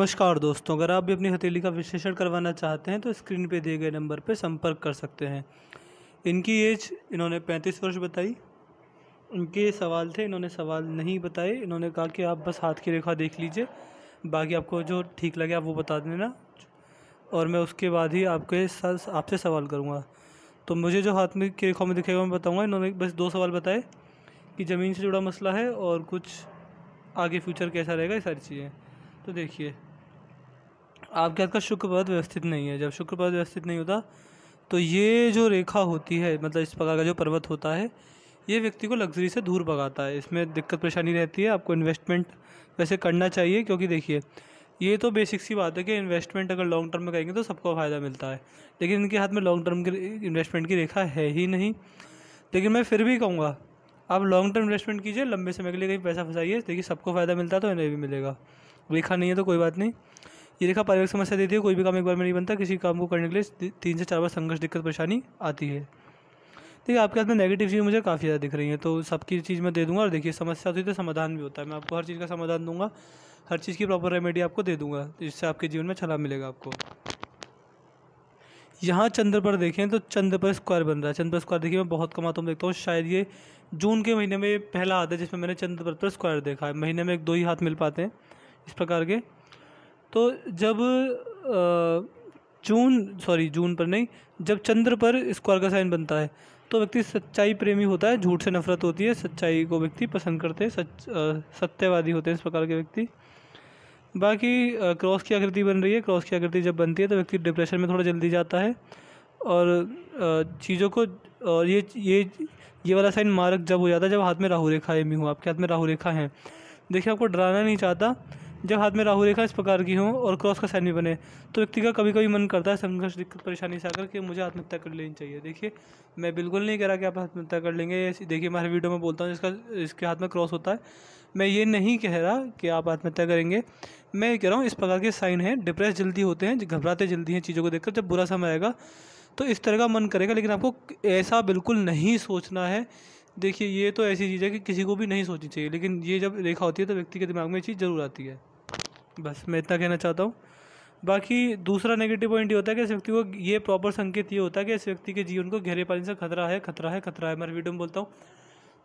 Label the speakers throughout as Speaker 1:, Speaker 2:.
Speaker 1: नमस्कार दोस्तों अगर आप भी अपनी हथेली का विश्लेषण करवाना चाहते हैं तो स्क्रीन पे दिए गए नंबर पर संपर्क कर सकते हैं इनकी एज इन्होंने पैंतीस वर्ष बताई उनके सवाल थे इन्होंने सवाल नहीं बताए इन्होंने कहा कि आप बस हाथ की रेखा देख लीजिए बाकी आपको जो ठीक लगे आप वो बता देना और मैं उसके बाद ही आपके साथ आपसे सवाल करूँगा तो मुझे जो हाथ में की रेखा में दिखेगा मैं बताऊँगा इन्होंने बस दो सवाल बताए कि ज़मीन से जुड़ा मसला है और कुछ आगे फ्यूचर कैसा रहेगा ये सारी चीज़ें तो देखिए आपके हाथ का शुक्रपद व्यवस्थित नहीं है जब शुक्रपद व्यवस्थित नहीं होता तो ये जो रेखा होती है मतलब इस प्रकार का जो पर्वत होता है ये व्यक्ति को लग्जरी से दूर भगाता है इसमें दिक्कत परेशानी रहती है आपको इन्वेस्टमेंट वैसे करना चाहिए क्योंकि देखिए ये तो बेसिक सी बात है कि इन्वेस्टमेंट अगर लॉन्ग टर्म में करेंगे तो सबको फ़ायदा मिलता है लेकिन इनके हाथ में लॉन्ग टर्म की इन्वेस्टमेंट की रेखा है ही नहीं लेकिन मैं फिर भी कहूँगा आप लॉन्ग टर्म इन्वेस्टमेंट कीजिए लंबे समय के लिए कहीं पैसा फंसाइए देखिए सबको फ़ायदा मिलता है तो इन्हें भी मिलेगा रेखा नहीं है तो कोई बात नहीं ये देखा पारिवारिक समस्या देती है कोई भी काम एक बार में नहीं बनता किसी काम को करने के लिए तीन से चार बार संघर्ष दिक्कत परेशानी आती है देखिए आपके हाथ में नेगेटिव चीज़ मुझे काफ़ी ज़्यादा दिख रही है तो सबकी चीज़ मैं दे दूंगा और देखिए समस्या होती है तो समाधान भी होता है मैं आपको हर चीज़ का समाधान दूंगा हर चीज़ की प्रॉपर रेमेडी आपको दे दूंगा जिससे आपके जीवन में छला मिलेगा आपको यहाँ चंद्र पर देखें तो चंद्र पर स्क्वायर बन रहा है चंद्र पर स्क्वायर देखिए मैं बहुत कम आता हूँ देखता हूँ शायद ये जून के महीने में पहला हाथ है जिसमें मैंने चंद्र पर स्क्वायर देखा है महीने में एक दो ही हाथ मिल पाते हैं इस प्रकार के तो जब जून सॉरी जून पर नहीं जब चंद्र पर स्क्वायर का साइन बनता है तो व्यक्ति सच्चाई प्रेमी होता है झूठ से नफरत होती है सच्चाई को व्यक्ति पसंद करते हैं सच सत्यवादी होते हैं इस प्रकार के व्यक्ति बाकी क्रॉस की आकृति बन रही है क्रॉस की आकृति जब बनती है तो व्यक्ति डिप्रेशन में थोड़ा जल्दी जाता है और चीज़ों को और ये ये ये वाला साइन मारक जब हो जाता है जब हाथ में राहु रेखा मी हूँ आपके हाथ में राहु रेखा है देखिए आपको डराना नहीं चाहता जब हाथ में राहु रेखा इस प्रकार की हो और क्रॉस का साइन भी बने तो व्यक्ति का कभी कभी मन करता है संघर्ष दिक्कत परेशानी से आकर कि मुझे आत्महत्या कर लेनी चाहिए देखिए मैं बिल्कुल नहीं कह रहा कि आप आत्महत्या कर लेंगे देखिए मैं हर वीडियो में बोलता हूँ जिसका इसके हाथ में क्रॉस होता है मैं ये नहीं कह रहा कि आप आत्महत्या करेंगे मैं ये कह रहा हूँ इस प्रकार के साइन हैं डिप्रेस जल्दी होते हैं घबराते जल्दी हैं चीज़ों को देखकर जब बुरा समय आएगा तो इस तरह का मन करेगा लेकिन आपको ऐसा बिल्कुल नहीं सोचना है देखिए ये तो ऐसी चीज़ है कि किसी को भी नहीं सोचनी चाहिए लेकिन ये जब रेखा होती है तो व्यक्ति के दिमाग में ये चीज़ ज़रूर आती है बस मैं इतना कहना चाहता हूँ बाकी दूसरा नेगेटिव पॉइंट ये होता है कि इस व्यक्ति को ये प्रॉपर संकेत ये होता है कि इस व्यक्ति के जीवन को घेरे पानी से खतरा है खतरा है खतरा है मैं वीडियो में बोलता हूँ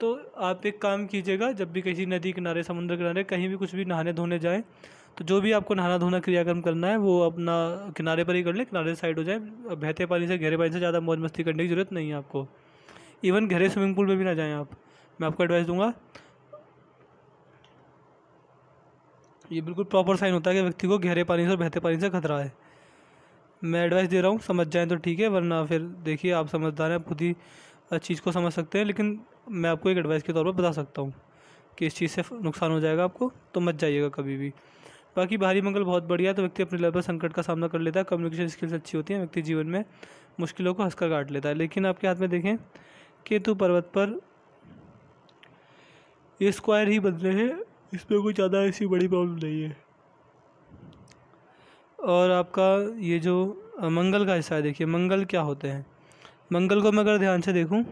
Speaker 1: तो आप एक काम कीजिएगा जब भी किसी नदी किनारे समुद्र किनारे कहीं भी कुछ भी नहाने धोने जाएँ तो जो भी आपको नहाना धोना क्रियाक्रम करना है वो अपना किनारे पर ही कर लें किनारे साइड हो जाए बहते पानी से घेरे पानी से ज़्यादा मौज मस्ती करने की ज़रूरत नहीं है आपको इवन घेरे स्विमिंग पूल में भी ना जाएँ आप मैं आपको एडवाइस दूंगा ये बिल्कुल प्रॉपर साइन होता है कि व्यक्ति को गहरे पानी से और बहते पानी से खतरा है मैं एडवाइस दे रहा हूँ समझ जाएँ तो ठीक है वरना फिर देखिए आप समझदार हैं खुद ही चीज़ को समझ सकते हैं लेकिन मैं आपको एक एडवाइस के तौर पर बता सकता हूँ कि इस चीज़ से नुकसान हो जाएगा आपको तो मत जाइएगा कभी भी बाकी बाहरी मंगल बहुत बढ़िया तो व्यक्ति अपने लेवल पर संकट का सामना कर लेता है कम्युनिकेशन स्किल्स अच्छी होती हैं व्यक्ति जीवन में मुश्किलों को हंसकर काट लेता है लेकिन आपके हाथ में देखें केतु पर्वत पर स्क्वायर ही बदले हैं इसमें कोई ज़्यादा ऐसी बड़ी प्रॉब्लम नहीं है और आपका ये जो मंगल का हिस्सा है देखिए मंगल क्या होते हैं मंगल को मैं अगर ध्यान से देखूं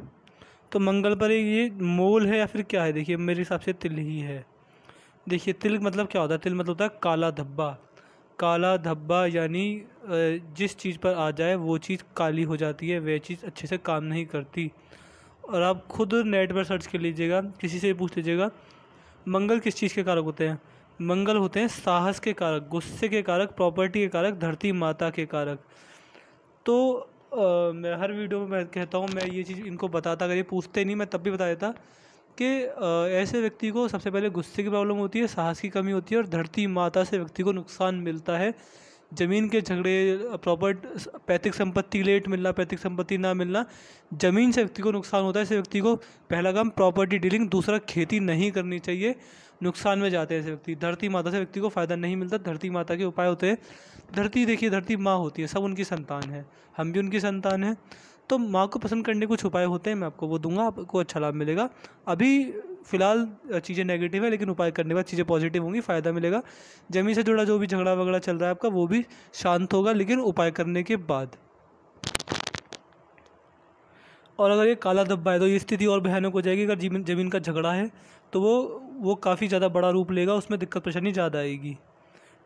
Speaker 1: तो मंगल पर ये मोल है या फिर क्या है देखिए मेरे हिसाब से तिल ही है देखिए तिल मतलब क्या होता है तिल मतलब होता है काला धब्बा काला धब्बा यानी जिस चीज़ पर आ जाए वो चीज़ काली हो जाती है वह चीज़ अच्छे से काम नहीं करती और आप खुद नेट पर सर्च कर लीजिएगा किसी से पूछ लीजिएगा मंगल किस चीज़ के कारक होते हैं मंगल होते हैं साहस के कारक गुस्से के कारक प्रॉपर्टी के कारक धरती माता के कारक तो आ, मैं हर वीडियो में मैं कहता हूँ मैं ये चीज़ इनको बताता अगर ये पूछते नहीं मैं तब भी बता देता कि ऐसे व्यक्ति को सबसे पहले गुस्से की प्रॉब्लम होती है साहस की कमी होती है और धरती माता से व्यक्ति को नुकसान मिलता है ज़मीन के झगड़े प्रॉपर्ट पैतृक संपत्ति लेट मिलना पैतृक संपत्ति ना मिलना ज़मीन से व्यक्ति को नुकसान होता है ऐसे व्यक्ति को पहला काम प्रॉपर्टी डीलिंग दूसरा खेती नहीं करनी चाहिए नुकसान में जाते हैं ऐसे व्यक्ति धरती माता से व्यक्ति को फ़ायदा नहीं मिलता धरती माता के उपाय होते हैं धरती देखिए धरती माँ होती है सब उनकी संतान है हम भी उनकी संतान हैं तो माँ को पसंद करने कुछ उपाय होते हैं मैं आपको वो दूंगा आपको अच्छा लाभ मिलेगा अभी फिलहाल चीज़ें नेगेटिव है लेकिन उपाय करने के बाद चीज़ें पॉजिटिव होंगी फ़ायदा मिलेगा जमीन से जुड़ा जो भी झगड़ा वगड़ा चल रहा है आपका वो भी शांत होगा लेकिन उपाय करने के बाद और अगर ये काला धब्बा है तो ये स्थिति और भयानक हो जाएगी अगर जमीन जमीन का झगड़ा है तो वो वो काफ़ी ज़्यादा बड़ा रूप लेगा उसमें दिक्कत परेशानी ज़्यादा आएगी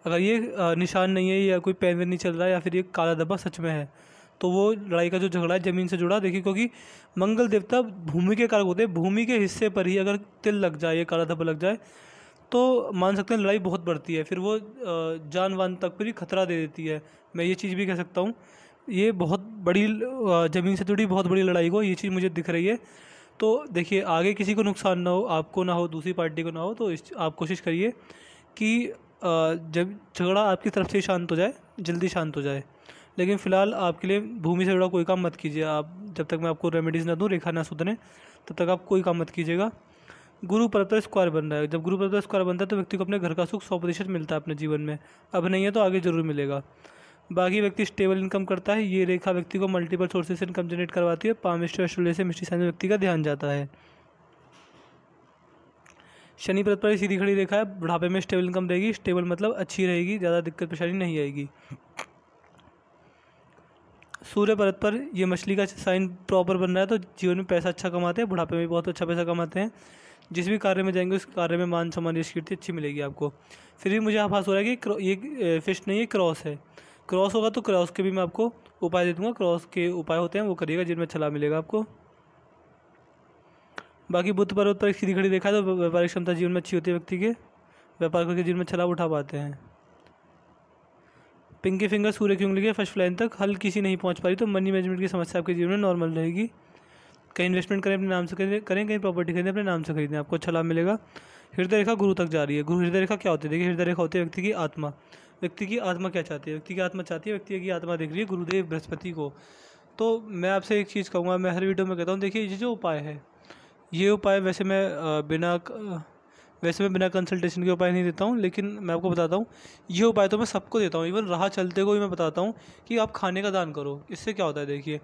Speaker 1: अगर ये निशान नहीं है या कोई पैन नहीं चल रहा है या फिर ये काला धब्बा सच में है तो वो लड़ाई का जो झगड़ा है जमीन से जुड़ा देखिए क्योंकि मंगल देवता भूमि के कारक होते हैं भूमि के हिस्से पर ही अगर तिल लग जाए या काला धब्बा लग जाए तो मान सकते हैं लड़ाई बहुत बढ़ती है फिर वो जान वान तक पर ही खतरा दे देती है मैं ये चीज़ भी कह सकता हूँ ये बहुत बड़ी ज़मीन से जुड़ी बहुत बड़ी लड़ाई को ये चीज़ मुझे दिख रही है तो देखिए आगे किसी को नुकसान ना हो आपको ना हो दूसरी पार्टी को ना हो तो इस आप कोशिश करिए कि जब झगड़ा आपकी तरफ से शांत हो जाए जल्दी शांत हो जाए लेकिन फ़िलहाल आपके लिए भूमि से जुड़ा कोई काम मत कीजिए आप जब तक मैं आपको रेमेडीज़ ना दूँ रेखा ना सुधरें तब तक आप कोई काम मत कीजिएगा गुरु परत स्क्वायर बन रहा है जब गुरु पर्वत स्क्वायर बनता है तो व्यक्ति को अपने घर का सुख सौ प्रतिशत मिलता है अपने जीवन में अब नहीं है तो आगे ज़रूर मिलेगा बाकी व्यक्ति स्टेबल इनकम करता है ये रेखा व्यक्ति को मल्टीपल सोर्सेज से इनकम जनरेट करवाती है पामिस्टर ऑस्ट्रेलिया से मिस्ट्री साइंस व्यक्ति का ध्यान जाता है शनि परत पर सीधी खड़ी रेखा है बुढ़ापे में स्टेबल इनकम रहेगी स्टेबल मतलब अच्छी रहेगी ज़्यादा दिक्कत परेशानी नहीं आएगी सूर्य परत पर ये मछली का साइन प्रॉपर बन रहा है तो जीवन में पैसा अच्छा कमाते हैं बुढ़ापे में बहुत अच्छा पैसा कमाते हैं जिस भी कार्य में जाएंगे उस कार्य में मान सम्मान की स्वीकृति अच्छी मिलेगी आपको फिर भी मुझे आभास हो रहा है कि ये फिश नहीं है क्रॉस है क्रॉस होगा तो क्रॉस के भी मैं आपको उपाय दे दूँगा क्रॉस के उपाय होते हैं वो करिएगा जिनमें छला अच्छा मिलेगा आपको बाकी बुद्ध पर्वत पर एक सीधी घड़ी देखा तो व्यापारिक क्षमता जीवन में अच्छी होती है व्यक्ति के व्यापार करके जीवन में छला अच्छा उठा पाते हैं पिंकी फिंगर सूर्य की उंगली के फर्स्ट लाइन तक हल किसी नहीं पहुंच पा रही तो मनी मैनेजमेंट की समस्या आपके जीवन में नॉर्मल रहेगी कहीं इन्वेस्टमेंट करें अपने नाम से करें कहीं प्रॉपर्टी खरीदें अपने नाम से खरीदें आपको अच्छा लाभ मिलेगा हृदय रेखा गुरु तक जा रही है गुरु हृदय रेखा क्या होती है देखिए हृदय रेखा होती है व्यक्ति की आत्मा व्यक्ति की आत्मा क्या चाहती है व्यक्ति की आत्मा चाहती है व्यक्ति की आत्मा देख रही है गुरुदेव बृहस्पति को तो मैं आपसे एक चीज़ कहूँगा मैं हर वीडियो में कहता हूँ देखिए ये जो उपाय है ये उपाय वैसे मैं बिना वैसे मैं बिना कंसल्टेशन के उपाय नहीं देता हूँ लेकिन मैं आपको बताता हूँ ये उपाय तो मैं सबको देता हूँ इवन राह चलते को भी मैं बताता हूँ कि आप खाने का दान करो इससे क्या होता है देखिए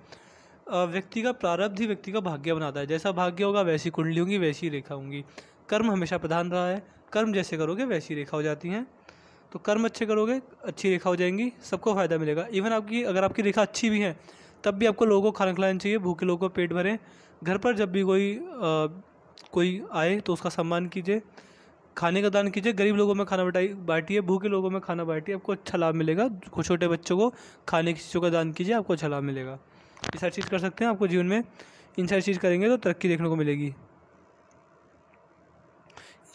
Speaker 1: व्यक्ति का प्रारब्ध ही व्यक्ति का भाग्य बनाता है जैसा भाग्य होगा वैसी कुंडली होंगी वैसी रेखा होंगी कर्म हमेशा प्रधान रहा है कर्म जैसे करोगे वैसी रेखा हो जाती हैं तो कर्म अच्छे करोगे अच्छी रेखा हो जाएंगी सबको फ़ायदा मिलेगा इवन आपकी अगर आपकी रेखा अच्छी भी है तब भी आपको लोगों को खाना खिलाना चाहिए भूखे लोगों को पेट भरें घर पर जब भी कोई आ, कोई आए तो उसका सम्मान कीजिए खाने का दान कीजिए गरीब लोगों में खाना बटाई बांटिए भूखे लोगों में खाना बांटिए आपको अच्छा लाभ मिलेगा छोटे बच्चों को खाने की चीज़ों का दान कीजिए आपको अच्छा लाभ मिलेगा ये सारी चीज़ कर सकते हैं आपको जीवन में इन सारी चीज़ करेंगे तो तरक्की देखने को मिलेगी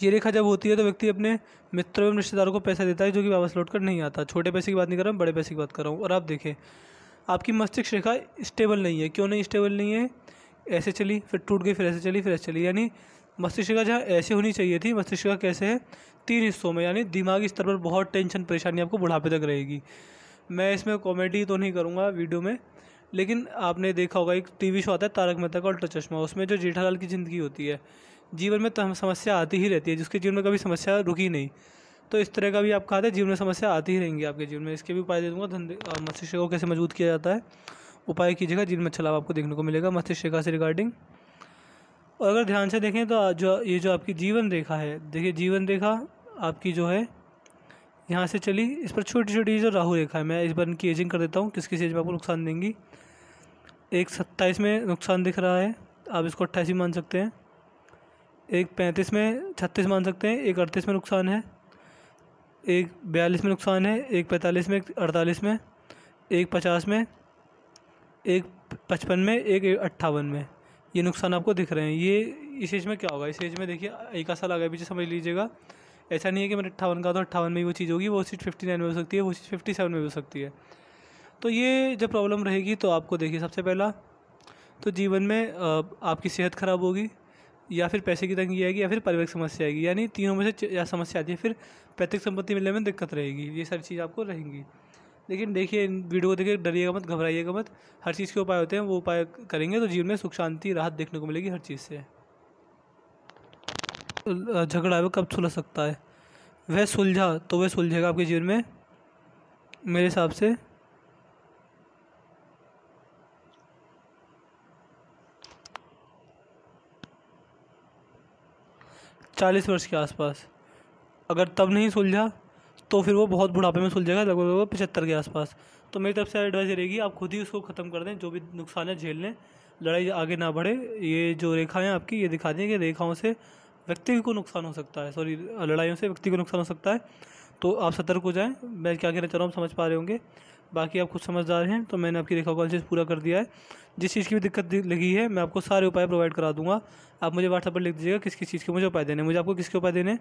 Speaker 1: ये रेखा जब होती है तो व्यक्ति अपने मित्रों एवं रिश्तेदारों को पैसा देता है जो कि वापस लौट कर नहीं आता छोटे पैसे की बात नहीं कर रहा हूँ बड़े पैसे की बात कर रहा हूँ और आप देखें आपकी मस्तिष्क रेखा स्टेबल नहीं है क्यों नहीं स्टेबल नहीं है ऐसे चली फिर टूट गई फिर ऐसे चली फिर ऐसे चली यानी मस्तिष्का जहाँ ऐसे होनी चाहिए थी मस्तिष्का कैसे है तीन हिस्सों में यानी दिमागी स्तर पर बहुत टेंशन परेशानी आपको बुढ़ापे तक रहेगी मैं इसमें कॉमेडी तो नहीं करूँगा वीडियो में लेकिन आपने देखा होगा एक टीवी शो आता है तारक मेहता का उल्टा चश्मा उसमें जो जेठालाल की ज़िंदगी होती है जीवन में तो समस्या आती ही रहती है जिसके जीवन में कभी समस्या रुकी नहीं तो इस तरह का भी आप कहा था जीवन में समस्या आती ही रहेंगी आपके जीवन में इसके भी उपाय दे दूँगा धंधे मस्तिष्क को कैसे मजबूत किया जाता है उपाय कीजिएगा में अच्छा लाभ आपको देखने को मिलेगा मस्तिष्क से रिगार्डिंग और अगर ध्यान से देखें तो जो ये जो आपकी जीवन रेखा है देखिए जीवन रेखा आपकी जो है यहाँ से चली इस पर छोटी छोटी जो राहु रेखा है मैं इस बार इनकी एजिंग कर देता हूँ किस किस एज में आपको नुकसान देंगी एक सत्ताईस में नुकसान दिख रहा है आप इसको अट्ठाईस मान सकते हैं एक पैंतीस में छत्तीस मान सकते हैं एक अड़तीस में नुकसान है एक बयालीस में नुकसान है एक पैंतालीस में एक अड़तालीस में एक पचास में एक पचपन में एक अट्ठावन में ये नुकसान आपको दिख रहे हैं ये इस एज में क्या होगा इस एज में देखिए एक साल लगा पीछे समझ लीजिएगा ऐसा नहीं है कि मैंने अट्ठावन का तो अट्ठावन में ही वो चीज़ होगी वो चीज़ फिफ्टी नाइन में हो सकती है वो चीज़ फिफ्टी सेवन में हो सकती है तो ये जब प्रॉब्लम रहेगी तो आपको देखिए सबसे पहला तो जीवन में आपकी सेहत ख़राब होगी या फिर पैसे की तंगी आएगी या फिर पारिवारिक समस्या आएगी यानी तीनों में से या समस्या आती है फिर पैतृक संपत्ति मिलने में दिक्कत रहेगी ये सारी चीज़ आपको रहेंगी लेकिन देखिए इन वीडियो को देखिए डरिएगा मत घबराइएगा मत हर चीज़ के उपाय होते हैं वो उपाय करेंगे तो जीवन में सुख शांति राहत देखने को मिलेगी हर चीज़ से झगड़ा है वह कब सुलझ सकता है वह सुलझा तो वह सुलझेगा आपके जीवन में मेरे हिसाब से चालीस वर्ष के आसपास अगर तब नहीं सुलझा तो फिर वो बहुत बुढ़ापे में सुलझेगा लगभग लगभग पचहत्तर के आसपास तो मेरी तरफ से एडवाइस ये रहेगी आप खुद ही उसको ख़त्म कर दें जो भी नुकसान है झेल लें लड़ाई आगे ना बढ़े ये जो रेखाएँ आपकी ये दिखा दें कि रेखाओं से व्यक्ति को नुकसान हो सकता है सॉरी लड़ाइयों से व्यक्ति को नुकसान हो सकता है तो आप सतर्क हो जाएँ मैं क्या कहना चाह रहा हूँ समझ पा रहे होंगे बाकी आप कुछ समझदार हैं तो मैंने आपकी रेखा का चीज़ पूरा कर दिया है जिस चीज़ की भी दिक्कत लगी है मैं आपको सारे उपाय प्रोवाइड करा दूंगा आप मुझे व्हाट्सएप पर लिख दीजिएगा किस किस चीज़ के मुझे उपाय देने मुझे आपको किसके उपाय देने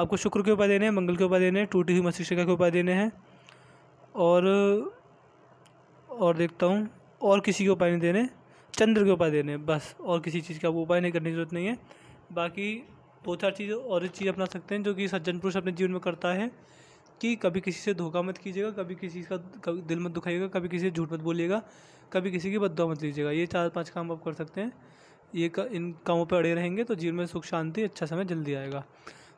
Speaker 1: आपको शुक्र के ऊपर देने हैं मंगल के ऊपर देने हैं टूटी हुई मस्तिष्का के ऊपर देने हैं और और देखता हूँ और किसी के उपाय नहीं देने चंद्र के उपाय देने बस और किसी चीज़ का आपको उपाय नहीं करने की जरूरत नहीं है बाकी दो चार चीज़ और चीज़ अपना सकते हैं जो कि सज्जन पुरुष अपने जीवन में करता है कि कभी किसी से धोखा मत कीजिएगा कभी किसी का कभी दिल मत दुखाइएगा कभी किसी से झूठ मत बोलिएगा कभी किसी की बदवा मत लीजिएगा ये चार पांच काम आप कर सकते हैं ये का, इन कामों पर अड़े रहेंगे तो जीवन में सुख शांति अच्छा समय जल्दी आएगा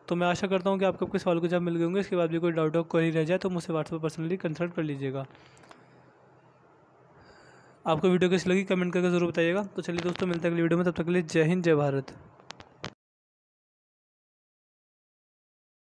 Speaker 1: तो मैं आशा करता हूँ कि आपको आपके सवाल को जब मिल गए होंगे इसके बाद भी कोई डाउट और कोई रह जाए तो मुझसे व्हाट्सएप पर पर्सनली कंसल्ट कर लीजिएगा आपको वीडियो कैसी लगी कमेंट करके जरूर बताइएगा तो चलिए दोस्तों मिलते हैं अगली वीडियो में तब तक के लिए जय हिंद जय भारत